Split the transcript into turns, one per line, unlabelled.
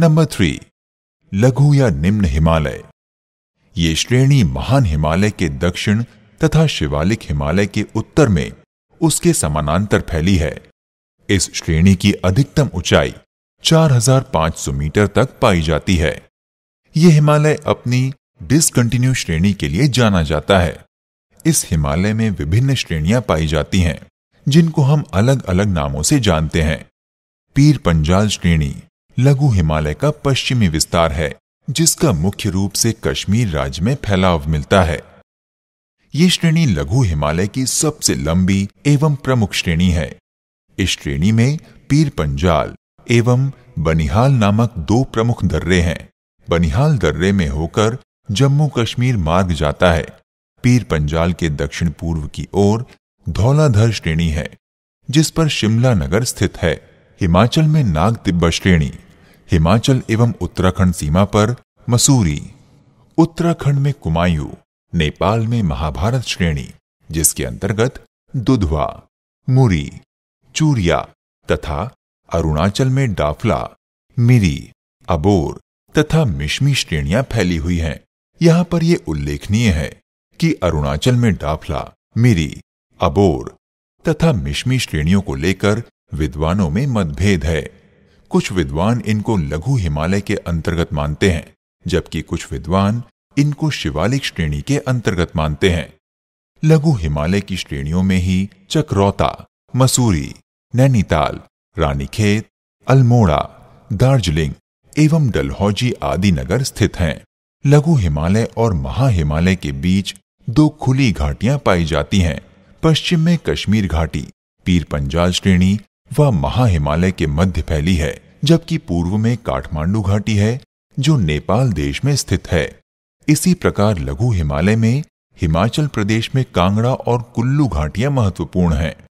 number three लघु या निम्न हिमालय ये श्रेणी महान हिमालय के दक्षिण तथा शिवालिक हिमालय के उत्तर में उसके समानांतर फैली है इस श्रेणी की अधिकतम ऊंचाई 4,500 मीटर तक पाई जाती है यह हिमालय अपनी डिसकंटिन्यू श्रेणी के लिए जाना जाता है इस हिमालय में विभिन्न श्रेणियां पाई जाती हैं जिनको हम अलग अलग नामों से जानते हैं पीर पंजाल श्रेणी लघु हिमालय का पश्चिमी विस्तार है जिसका मुख्य रूप से कश्मीर राज्य में फैलाव मिलता है ये श्रेणी लघु हिमालय की सबसे लंबी एवं प्रमुख श्रेणी है इस श्रेणी में पीर पंजाल एवं बनिहाल नामक दो प्रमुख दर्रे हैं बनिहाल दर्रे में होकर जम्मू कश्मीर मार्ग जाता है पीर पंजाल के दक्षिण पूर्व की ओर धौलाधर श्रेणी है जिस पर शिमला नगर स्थित है हिमाचल में नाग तिब्बत श्रेणी हिमाचल एवं उत्तराखंड सीमा पर मसूरी उत्तराखंड में कुमायूं नेपाल में महाभारत श्रेणी जिसके अंतर्गत दुधवा मुरी चूरिया तथा अरुणाचल में डाफला मिरी अबोर तथा मिश्मी श्रेणियां फैली हुई हैं यहां पर यह उल्लेखनीय है कि अरुणाचल में डाफला मिरी अबोर तथा मिश्मी श्रेणियों को लेकर विद्वानों में मतभेद है कुछ विद्वान इनको लघु हिमालय के अंतर्गत मानते हैं जबकि कुछ विद्वान इनको शिवालिक श्रेणी के अंतर्गत मानते हैं लघु हिमालय की श्रेणियों में ही चक्रौता मसूरी नैनीताल रानीखेत अल्मोड़ा दार्जिलिंग एवं डलहौजी आदि नगर स्थित हैं लघु हिमालय और महाहिमालय के बीच दो खुली घाटियां पाई जाती हैं पश्चिम में कश्मीर घाटी पीर पंजाल श्रेणी व महाहिमालय के मध्य फैली है जबकि पूर्व में काठमांडू घाटी है जो नेपाल देश में स्थित है इसी प्रकार लघु हिमालय में हिमाचल प्रदेश में कांगड़ा और कुल्लू घाटियां महत्वपूर्ण हैं